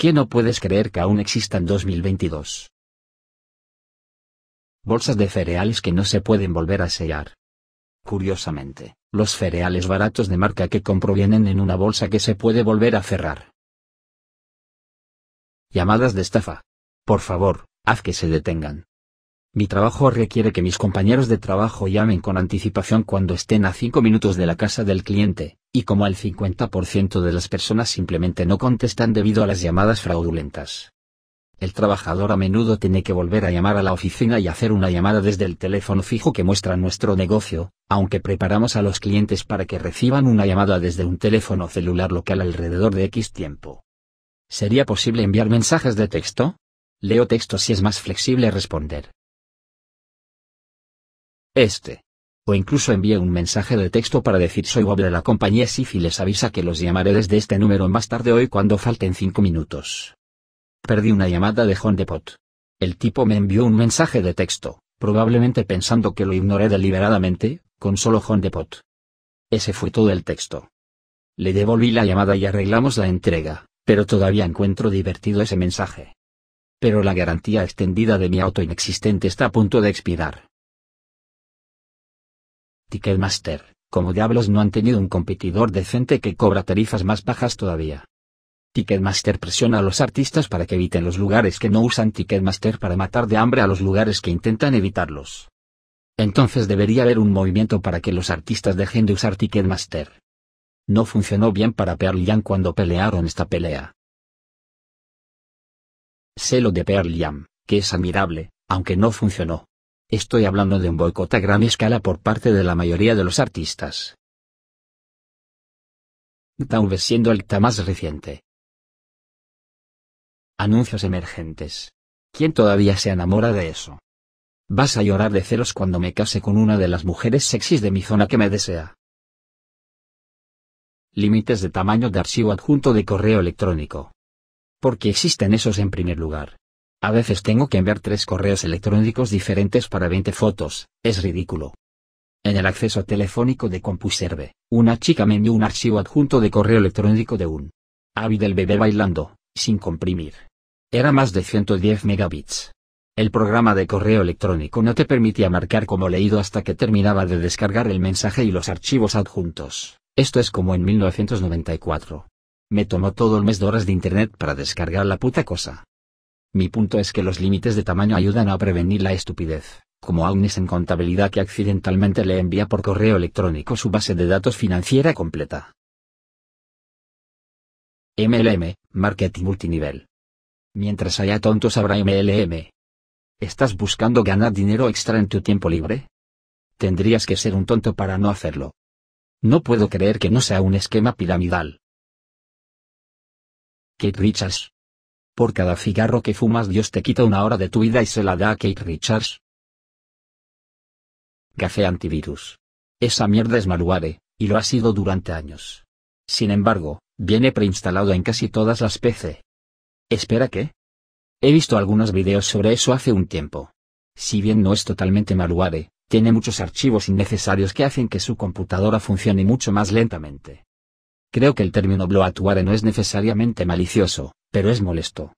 ¿Qué no puedes creer que aún existan 2022? Bolsas de cereales que no se pueden volver a sellar. Curiosamente, los cereales baratos de marca que compro vienen en una bolsa que se puede volver a cerrar. Llamadas de estafa. Por favor, haz que se detengan. Mi trabajo requiere que mis compañeros de trabajo llamen con anticipación cuando estén a 5 minutos de la casa del cliente, y como el 50% de las personas simplemente no contestan debido a las llamadas fraudulentas. El trabajador a menudo tiene que volver a llamar a la oficina y hacer una llamada desde el teléfono fijo que muestra nuestro negocio, aunque preparamos a los clientes para que reciban una llamada desde un teléfono celular local alrededor de X tiempo. ¿Sería posible enviar mensajes de texto? Leo texto si es más flexible responder. Este o incluso envié un mensaje de texto para decir soy Bob de la compañía SIF y les avisa que los llamaré desde este número más tarde hoy cuando falten 5 minutos. Perdí una llamada de John Depot. El tipo me envió un mensaje de texto, probablemente pensando que lo ignoré deliberadamente, con solo John Depot. Ese fue todo el texto. Le devolví la llamada y arreglamos la entrega, pero todavía encuentro divertido ese mensaje. Pero la garantía extendida de mi auto inexistente está a punto de expirar. Ticketmaster, como diablos no han tenido un competidor decente que cobra tarifas más bajas todavía. Ticketmaster presiona a los artistas para que eviten los lugares que no usan Ticketmaster para matar de hambre a los lugares que intentan evitarlos. Entonces debería haber un movimiento para que los artistas dejen de usar Ticketmaster. No funcionó bien para Pearl Jam cuando pelearon esta pelea. lo de Pearl Jam, que es admirable, aunque no funcionó. Estoy hablando de un boicot a gran escala por parte de la mayoría de los artistas. Tal siendo el más reciente. Anuncios emergentes. ¿Quién todavía se enamora de eso? Vas a llorar de celos cuando me case con una de las mujeres sexys de mi zona que me desea. Límites de tamaño de archivo adjunto de correo electrónico. Porque existen esos en primer lugar? A veces tengo que enviar tres correos electrónicos diferentes para 20 fotos, es ridículo. En el acceso telefónico de CompuServe, una chica me envió un archivo adjunto de correo electrónico de un avi del bebé bailando, sin comprimir. Era más de 110 megabits. El programa de correo electrónico no te permitía marcar como leído hasta que terminaba de descargar el mensaje y los archivos adjuntos. Esto es como en 1994. Me tomó todo el mes de horas de internet para descargar la puta cosa. Mi punto es que los límites de tamaño ayudan a prevenir la estupidez, como Agnes en contabilidad que accidentalmente le envía por correo electrónico su base de datos financiera completa. MLM, Marketing Multinivel. Mientras haya tontos habrá MLM. ¿Estás buscando ganar dinero extra en tu tiempo libre? Tendrías que ser un tonto para no hacerlo. No puedo creer que no sea un esquema piramidal. Kate Richards, por cada cigarro que fumas Dios te quita una hora de tu vida y se la da a Kate Richards. Café antivirus. Esa mierda es malware, y lo ha sido durante años. Sin embargo, viene preinstalado en casi todas las PC. ¿Espera qué? He visto algunos videos sobre eso hace un tiempo. Si bien no es totalmente malware, tiene muchos archivos innecesarios que hacen que su computadora funcione mucho más lentamente. Creo que el término bloatware no es necesariamente malicioso, pero es molesto.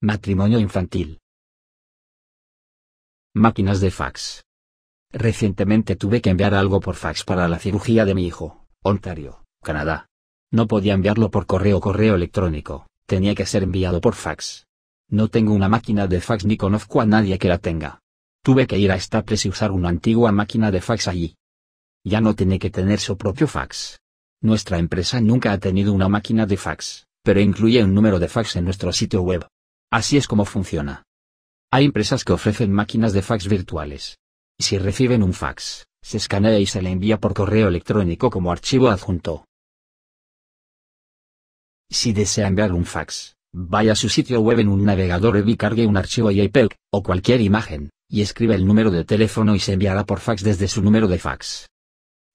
Matrimonio infantil. Máquinas de fax. Recientemente tuve que enviar algo por fax para la cirugía de mi hijo, Ontario, Canadá. No podía enviarlo por correo o correo electrónico, tenía que ser enviado por fax. No tengo una máquina de fax ni conozco a nadie que la tenga. Tuve que ir a Staples y usar una antigua máquina de fax allí. Ya no tiene que tener su propio fax. Nuestra empresa nunca ha tenido una máquina de fax, pero incluye un número de fax en nuestro sitio web. Así es como funciona. Hay empresas que ofrecen máquinas de fax virtuales. Si reciben un fax, se escanea y se le envía por correo electrónico como archivo adjunto. Si desea enviar un fax, vaya a su sitio web en un navegador y cargue un archivo JPEG, o cualquier imagen, y escribe el número de teléfono y se enviará por fax desde su número de fax.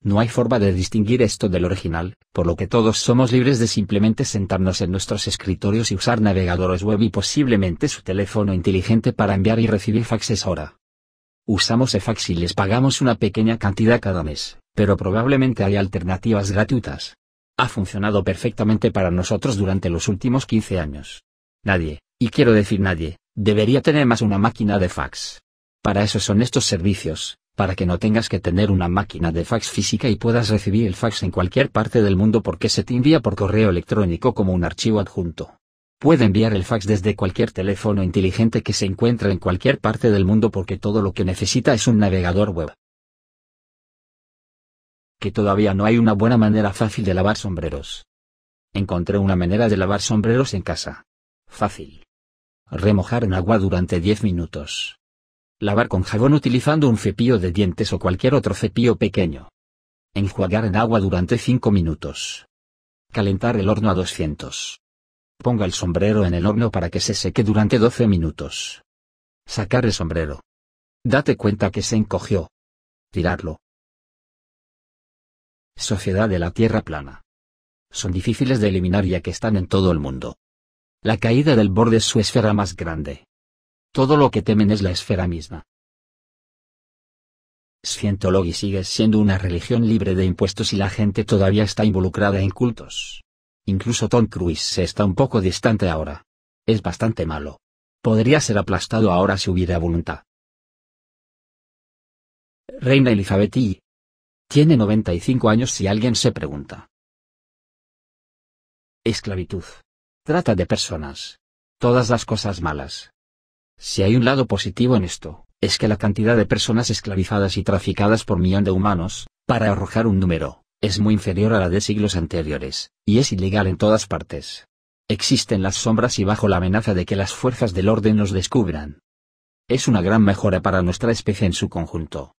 No hay forma de distinguir esto del original, por lo que todos somos libres de simplemente sentarnos en nuestros escritorios y usar navegadores web y posiblemente su teléfono inteligente para enviar y recibir faxes ahora. Usamos eFax y les pagamos una pequeña cantidad cada mes, pero probablemente hay alternativas gratuitas. Ha funcionado perfectamente para nosotros durante los últimos 15 años. Nadie, y quiero decir nadie, debería tener más una máquina de fax. Para eso son estos servicios, para que no tengas que tener una máquina de fax física y puedas recibir el fax en cualquier parte del mundo porque se te envía por correo electrónico como un archivo adjunto. Puede enviar el fax desde cualquier teléfono inteligente que se encuentre en cualquier parte del mundo porque todo lo que necesita es un navegador web. Que todavía no hay una buena manera fácil de lavar sombreros. Encontré una manera de lavar sombreros en casa. Fácil. Remojar en agua durante 10 minutos. Lavar con jabón utilizando un cepillo de dientes o cualquier otro cepillo pequeño. Enjuagar en agua durante 5 minutos. Calentar el horno a 200. Ponga el sombrero en el horno para que se seque durante 12 minutos. Sacar el sombrero. Date cuenta que se encogió. Tirarlo. Sociedad de la Tierra plana. Son difíciles de eliminar ya que están en todo el mundo. La caída del borde es su esfera más grande. Todo lo que temen es la esfera misma. Scientology sigue siendo una religión libre de impuestos y la gente todavía está involucrada en cultos. Incluso Tom Cruise se está un poco distante ahora. Es bastante malo. Podría ser aplastado ahora si hubiera voluntad. Reina Elizabeth I. Tiene 95 años si alguien se pregunta. Esclavitud. Trata de personas. Todas las cosas malas. Si hay un lado positivo en esto, es que la cantidad de personas esclavizadas y traficadas por millón de humanos, para arrojar un número, es muy inferior a la de siglos anteriores, y es ilegal en todas partes. Existen las sombras y bajo la amenaza de que las fuerzas del orden nos descubran. Es una gran mejora para nuestra especie en su conjunto.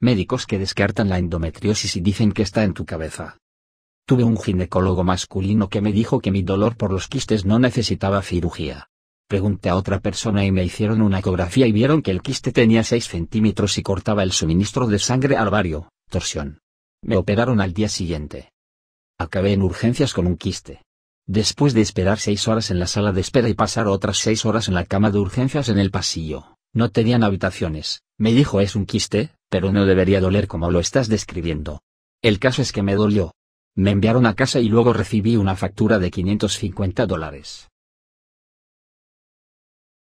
Médicos que descartan la endometriosis y dicen que está en tu cabeza. Tuve un ginecólogo masculino que me dijo que mi dolor por los quistes no necesitaba cirugía, Pregunté a otra persona y me hicieron una ecografía y vieron que el quiste tenía 6 centímetros y cortaba el suministro de sangre al vario torsión. Me operaron al día siguiente. Acabé en urgencias con un quiste. Después de esperar seis horas en la sala de espera y pasar otras seis horas en la cama de urgencias en el pasillo, no tenían habitaciones, me dijo es un quiste, pero no debería doler como lo estás describiendo. El caso es que me dolió. Me enviaron a casa y luego recibí una factura de 550 dólares.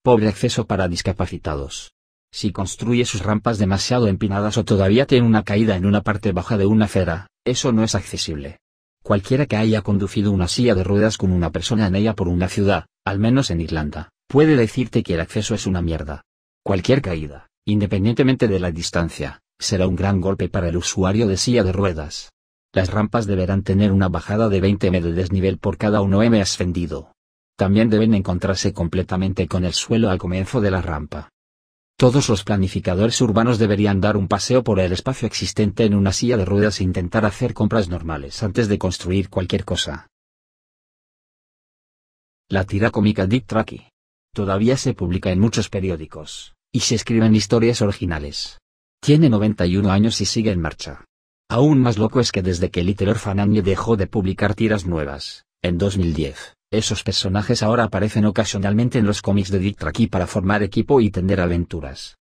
Pobre acceso para discapacitados. Si construye sus rampas demasiado empinadas o todavía tiene una caída en una parte baja de una acera, eso no es accesible. Cualquiera que haya conducido una silla de ruedas con una persona en ella por una ciudad, al menos en Irlanda, puede decirte que el acceso es una mierda. Cualquier caída, independientemente de la distancia, será un gran golpe para el usuario de silla de ruedas. Las rampas deberán tener una bajada de 20 m de desnivel por cada 1 m ascendido también deben encontrarse completamente con el suelo al comienzo de la rampa. Todos los planificadores urbanos deberían dar un paseo por el espacio existente en una silla de ruedas e intentar hacer compras normales antes de construir cualquier cosa. La tira cómica Dick Tracy. Todavía se publica en muchos periódicos, y se escriben historias originales. Tiene 91 años y sigue en marcha. Aún más loco es que desde que Little Orphan Annie dejó de publicar tiras nuevas, en 2010, esos personajes ahora aparecen ocasionalmente en los cómics de Dick Tracy para formar equipo y tender aventuras.